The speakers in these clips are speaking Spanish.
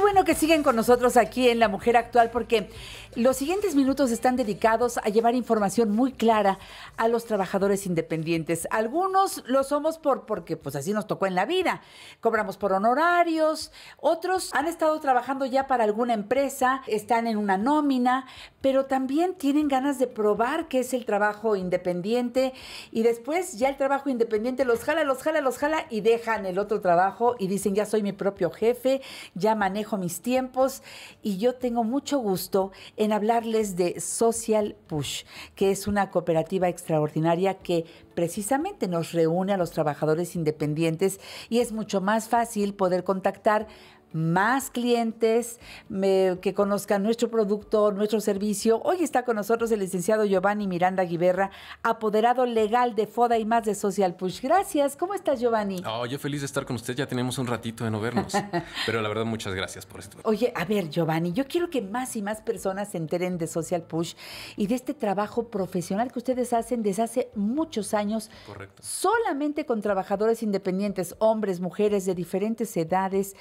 bueno que siguen con nosotros aquí en La Mujer Actual porque los siguientes minutos están dedicados a llevar información muy clara a los trabajadores independientes. Algunos lo somos por porque pues así nos tocó en la vida. Cobramos por honorarios, otros han estado trabajando ya para alguna empresa, están en una nómina, pero también tienen ganas de probar qué es el trabajo independiente y después ya el trabajo independiente los jala, los jala, los jala y dejan el otro trabajo y dicen ya soy mi propio jefe, ya manejo mis tiempos y yo tengo mucho gusto en hablarles de Social Push, que es una cooperativa extraordinaria que precisamente nos reúne a los trabajadores independientes y es mucho más fácil poder contactar más clientes que conozcan nuestro producto, nuestro servicio. Hoy está con nosotros el licenciado Giovanni Miranda Guiberra, apoderado legal de FODA y más de Social Push. Gracias. ¿Cómo estás, Giovanni? Oh, yo feliz de estar con usted. Ya tenemos un ratito de no vernos. Pero la verdad, muchas gracias por esto. Oye, a ver, Giovanni, yo quiero que más y más personas se enteren de Social Push y de este trabajo profesional que ustedes hacen desde hace muchos años. Correcto. Solamente con trabajadores independientes, hombres, mujeres de diferentes edades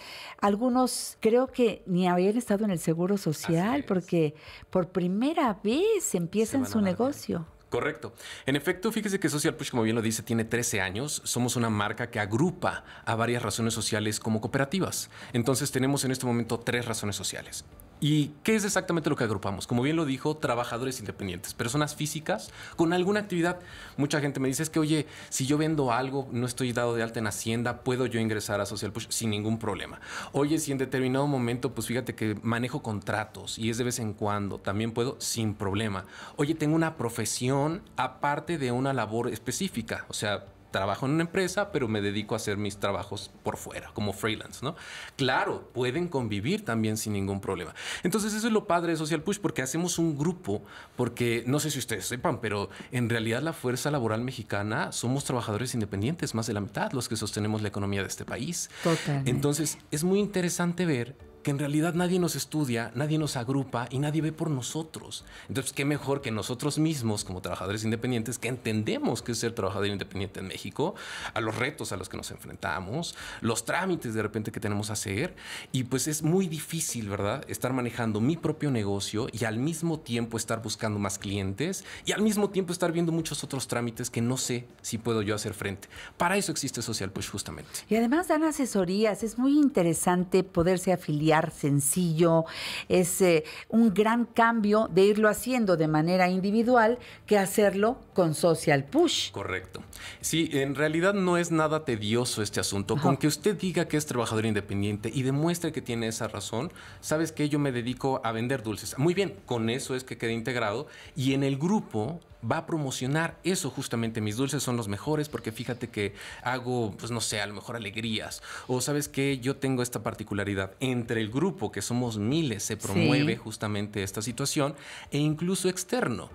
algunos creo que ni habían estado en el Seguro Social porque por primera vez empiezan su negocio. Correcto. En efecto, fíjese que Social Push, como bien lo dice, tiene 13 años. Somos una marca que agrupa a varias razones sociales como cooperativas. Entonces tenemos en este momento tres razones sociales. ¿Y qué es exactamente lo que agrupamos? Como bien lo dijo, trabajadores independientes, personas físicas con alguna actividad. Mucha gente me dice es que, oye, si yo vendo algo, no estoy dado de alta en Hacienda, puedo yo ingresar a Social Push sin ningún problema. Oye, si en determinado momento, pues fíjate que manejo contratos y es de vez en cuando, también puedo sin problema. Oye, tengo una profesión aparte de una labor específica, o sea, trabajo en una empresa, pero me dedico a hacer mis trabajos por fuera, como freelance, ¿no? Claro, pueden convivir también sin ningún problema. Entonces, eso es lo padre de Social Push, porque hacemos un grupo, porque no sé si ustedes sepan, pero en realidad la fuerza laboral mexicana somos trabajadores independientes, más de la mitad los que sostenemos la economía de este país. Entonces, es muy interesante ver que en realidad nadie nos estudia, nadie nos agrupa y nadie ve por nosotros. Entonces, qué mejor que nosotros mismos, como trabajadores independientes, que entendemos que es ser trabajador independiente en México, a los retos a los que nos enfrentamos, los trámites de repente que tenemos que hacer. Y pues es muy difícil, ¿verdad? Estar manejando mi propio negocio y al mismo tiempo estar buscando más clientes y al mismo tiempo estar viendo muchos otros trámites que no sé si puedo yo hacer frente. Para eso existe Social Push justamente. Y además dan asesorías. Es muy interesante poderse afiliar sencillo, es eh, un gran cambio de irlo haciendo de manera individual que hacerlo con social push. Correcto. Sí, en realidad no es nada tedioso este asunto. Con que usted diga que es trabajador independiente y demuestre que tiene esa razón, sabes que yo me dedico a vender dulces. Muy bien, con eso es que queda integrado y en el grupo va a promocionar eso justamente. Mis dulces son los mejores porque fíjate que hago, pues no sé, a lo mejor alegrías. O sabes que yo tengo esta particularidad. Entre el grupo, que somos miles, se promueve justamente esta situación e incluso externo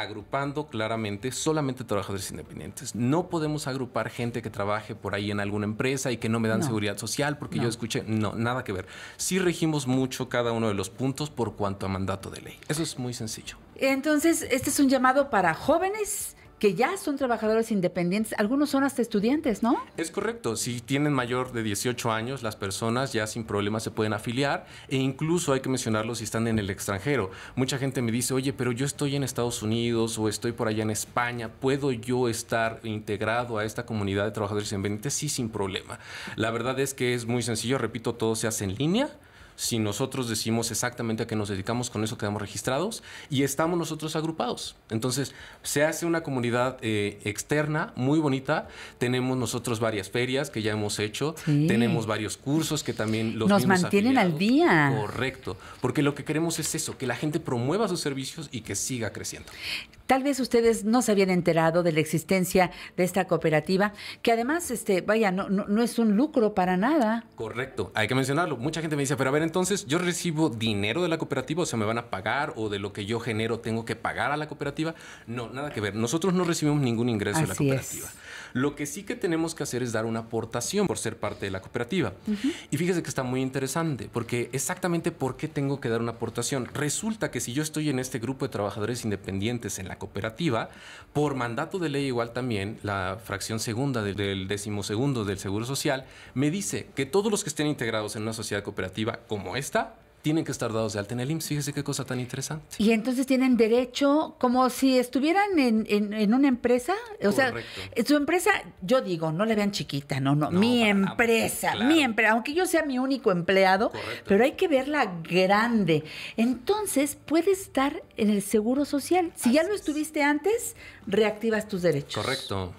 agrupando claramente solamente trabajadores independientes. No podemos agrupar gente que trabaje por ahí en alguna empresa y que no me dan seguridad social porque yo escuché, no, nada que ver. Sí regimos mucho cada uno de los puntos por cuanto a mandato de ley. Eso es muy sencillo. Entonces, este es un llamado para jóvenes que ya son trabajadores independientes, algunos son hasta estudiantes, ¿no? Es correcto, si tienen mayor de 18 años, las personas ya sin problemas se pueden afiliar e incluso hay que mencionarlo si están en el extranjero. Mucha gente me dice, oye, pero yo estoy en Estados Unidos o estoy por allá en España, ¿puedo yo estar integrado a esta comunidad de trabajadores independientes? Sí, sin problema. La verdad es que es muy sencillo, repito, todo se hace en línea si nosotros decimos exactamente a qué nos dedicamos, con eso quedamos registrados y estamos nosotros agrupados. Entonces, se hace una comunidad eh, externa muy bonita. Tenemos nosotros varias ferias que ya hemos hecho, tenemos varios cursos que también los nos mantienen al día. Correcto, porque lo que queremos es eso, que la gente promueva sus servicios y que siga creciendo. Tal vez ustedes no se habían enterado de la existencia de esta cooperativa, que además, este, vaya, no, no, no es un lucro para nada. Correcto, hay que mencionarlo. Mucha gente me dice, pero a ver, entonces yo recibo dinero de la cooperativa, o sea, me van a pagar o de lo que yo genero tengo que pagar a la cooperativa. No, nada que ver. Nosotros no recibimos ningún ingreso de la cooperativa. Lo que sí que tenemos que hacer es dar una aportación por ser parte de la cooperativa. Y fíjese que está muy interesante, porque exactamente por qué tengo que dar una aportación. Resulta que si yo estoy en este grupo de trabajadores independientes en la cooperativa, por mandato de ley igual también, la fracción segunda del, del décimo segundo del Seguro Social, me dice que todos los que estén integrados en una sociedad cooperativa como esta, tienen que estar dados de alta en el IMSS. Fíjese qué cosa tan interesante. Y entonces tienen derecho, como si estuvieran en, en, una empresa. O sea, su empresa, yo digo, no la vean chiquita, no, no. mi empresa, mi empresa, aunque yo sea mi único empleado, pero hay que verla grande. Entonces, puede estar en el seguro social. Si ya lo estuviste antes, reactivas tus derechos. Correcto.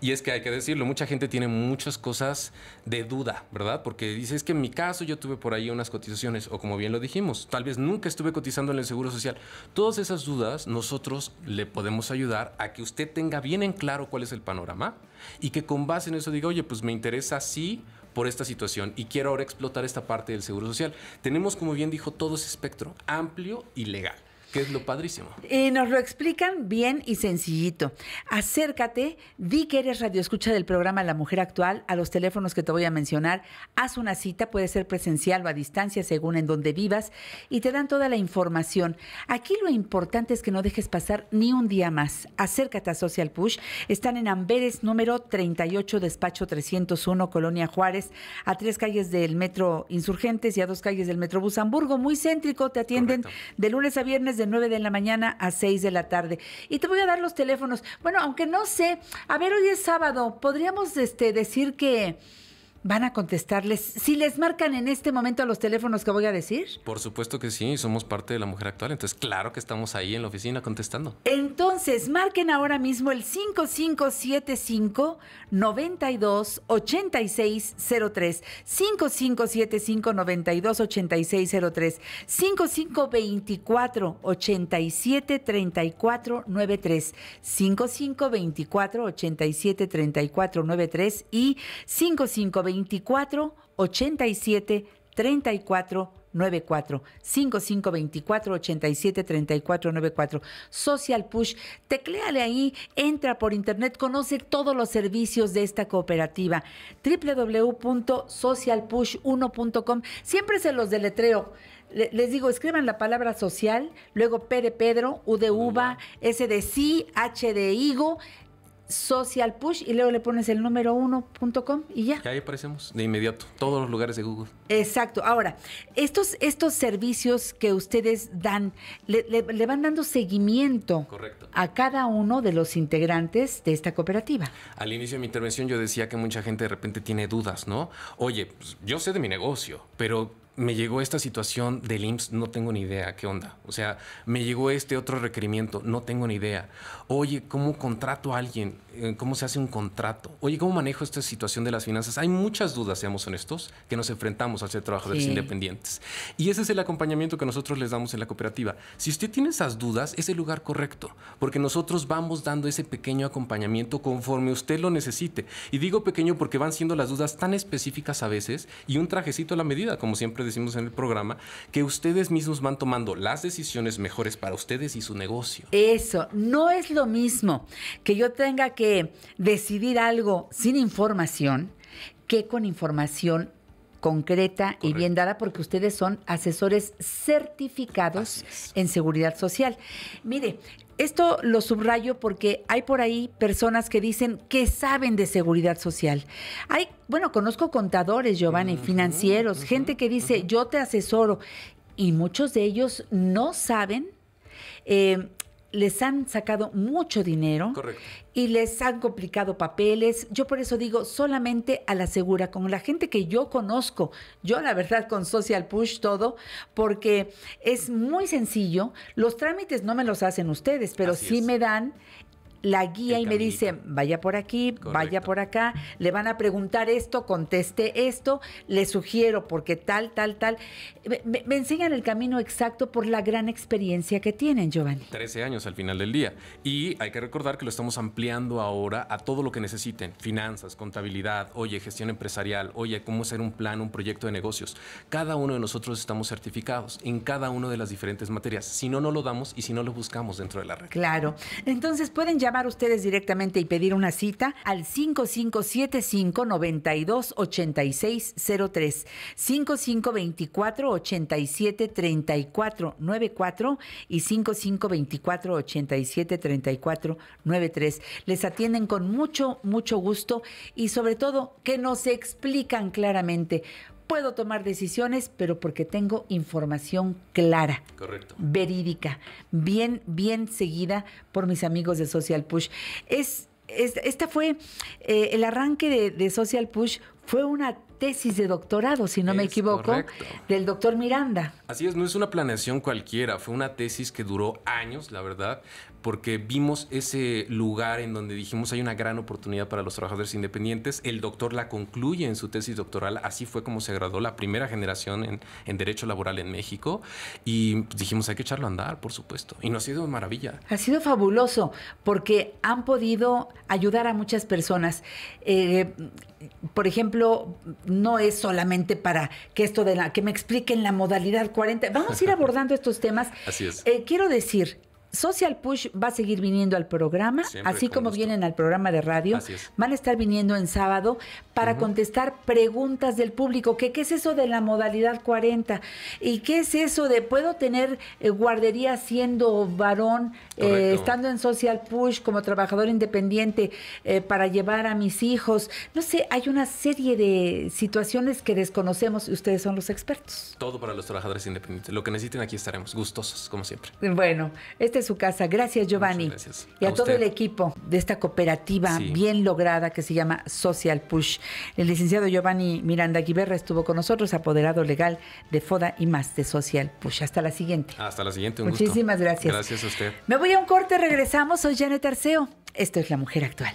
Y es que hay que decirlo, mucha gente tiene muchas cosas de duda, ¿verdad? Porque dice, es que en mi caso yo tuve por ahí unas cotizaciones, o como bien lo dijimos, tal vez nunca estuve cotizando en el Seguro Social. Todas esas dudas nosotros le podemos ayudar a que usted tenga bien en claro cuál es el panorama y que con base en eso diga, oye, pues me interesa sí por esta situación y quiero ahora explotar esta parte del Seguro Social. Tenemos, como bien dijo, todo ese espectro amplio y legal que es lo padrísimo. ...y nos lo explican bien y sencillito. Acércate, di que eres radioescucha del programa La Mujer Actual a los teléfonos que te voy a mencionar. Haz una cita, puede ser presencial o a distancia según en donde vivas y te dan toda la información. Aquí lo importante es que no dejes pasar ni un día más. Acércate a Social Push. Están en Amberes número 38, despacho 301, Colonia Juárez, a tres calles del metro Insurgentes y a dos calles del metro Busamburgo. Muy céntrico, te atienden de lunes a viernes de 9 de la mañana a 6 de la tarde. Y te voy a dar los teléfonos. Bueno, aunque no sé, a ver, hoy es sábado, podríamos este, decir que van a contestarles. Si les marcan en este momento a los teléfonos que voy a decir. Por supuesto que sí, somos parte de la mujer actual, entonces claro que estamos ahí en la oficina contestando. Entonces, marquen ahora mismo el 5575 928603 5575 928603 5524 873493 5524 873493 y 5524 24 87 34 94 24 87 34 94 Social Push, tecleale ahí, entra por internet, conoce todos los servicios de esta cooperativa. www.socialpush1.com. Siempre se los deletreo. Les digo, escriban la palabra social, luego P de Pedro, U de Uva, S de Sí, H de Higo, Social Push y luego le pones el número 1.com y ya. ahí aparecemos de inmediato, todos los lugares de Google. Exacto. Ahora, estos, estos servicios que ustedes dan, le, van dando seguimiento a cada uno de los integrantes de esta cooperativa. Al inicio de mi intervención yo decía que mucha gente de repente tiene dudas, ¿no? Oye, pues, yo sé de mi negocio, pero me llegó esta situación del IMSS, no tengo ni idea qué onda. O sea, me llegó este otro requerimiento, no tengo ni idea. Oye, ¿cómo contrato a alguien? Eh, ¿Cómo se hace un contrato? Oye, ¿cómo manejo esta situación de las finanzas? Hay muchas dudas, seamos honestos, que nos enfrentamos al ser trabajadores independientes. Y ese es el acompañamiento que nosotros les damos en la cooperativa. Si usted tiene esas dudas, es el lugar correcto, porque nosotros vamos dando ese pequeño acompañamiento conforme usted lo necesite. Y digo pequeño porque van siendo las dudas tan específicas a veces y un trajecito a la medida, como siempre decimos en el programa, que ustedes mismos van tomando las decisiones mejores para ustedes y su negocio. Eso, no es lo mismo que yo tenga que decidir algo sin información que con información concreta y bien dada porque ustedes son asesores certificados en seguridad social. Mire, esto lo subrayo porque hay por ahí personas que dicen que saben de seguridad social. Hay, bueno, conozco contadores, Giovanni, financieros, gente que dice, yo te asesoro. Y muchos de ellos no saben eh, les han sacado mucho dinero y les han complicado papeles. Yo por eso digo, solamente a la segura, con la gente que yo conozco, yo la verdad con Social Push todo, porque es muy sencillo, los trámites no me los hacen ustedes, pero sí me dan la guía y me dice, vaya por aquí, vaya por acá, le van a preguntar esto, conteste esto, le sugiero porque tal, tal, tal. Me, enseñan el camino exacto por la gran experiencia que tienen, Giovanni. 13 años al final del día. Y hay que recordar que lo estamos ampliando ahora a todo lo que necesiten, finanzas, contabilidad, oye, gestión empresarial, oye, cómo hacer un plan, un proyecto de negocios. Cada uno de nosotros estamos certificados en cada una de las diferentes materias. Si no, no lo damos y si no, lo buscamos dentro de la red. Claro. Entonces pueden llamar llamar ustedes directamente y pedir una cita al 5575 8603 5524 94 y 5524 93 Les atienden con mucho, mucho gusto y sobre todo que nos explican claramente puedo tomar decisiones, pero porque tengo información clara, Correcto. verídica, bien, bien seguida por mis amigos de Social Push. Es, esta fue eh, el arranque de, Social Push fue una tesis de doctorado, si no me equivoco, del doctor Miranda. Así es, no es una planeación cualquiera, fue una tesis que duró años, la verdad, porque vimos ese lugar en donde dijimos hay una gran oportunidad para los trabajadores independientes. El doctor la concluye en su tesis doctoral, así fue como se graduó la primera generación en, derecho laboral en México y dijimos hay que echarlo a andar, por supuesto. Y nos ha sido maravilla. Ha sido fabuloso porque han podido ayudar a muchas personas. Eh, por ejemplo, no es solamente para que esto de la, que me expliquen la modalidad 40. Vamos a ir abordando estos temas. Así es. Eh, quiero decir, Social Push va a seguir viniendo al programa, así como vienen al programa de radio. Van a estar viniendo en sábado para contestar preguntas del público. Que, ¿Qué es eso de la modalidad 40? ¿Y qué es eso de puedo tener eh, guardería siendo varón, eh, estando en Social Push como trabajador independiente eh, para llevar a mis hijos? No sé, hay una serie de situaciones que desconocemos y ustedes son los expertos. Todo para los trabajadores independientes. Lo que necesiten aquí estaremos, gustosos, como siempre. Bueno, este su casa. Gracias, Giovanni. Y a, todo el equipo de esta cooperativa bien lograda que se llama Social Push. El licenciado Giovanni Miranda Guiberra estuvo con nosotros, apoderado legal de FODA y más de Social Push. Hasta la siguiente. Hasta la siguiente, un Muchísimas gracias. Gracias a usted. Me voy a un corte, regresamos. Soy Janet Arceo. Esto es La Mujer Actual.